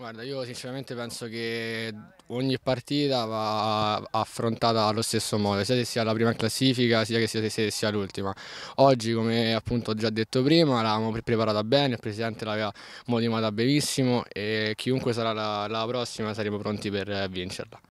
Guarda, io sinceramente penso che ogni partita va affrontata allo stesso modo, sia che sia la prima in classifica, sia che sia, sia, sia l'ultima. Oggi, come appunto ho già detto prima, l'avevamo preparata bene, il presidente l'aveva motivata benissimo e chiunque sarà la, la prossima saremo pronti per vincerla.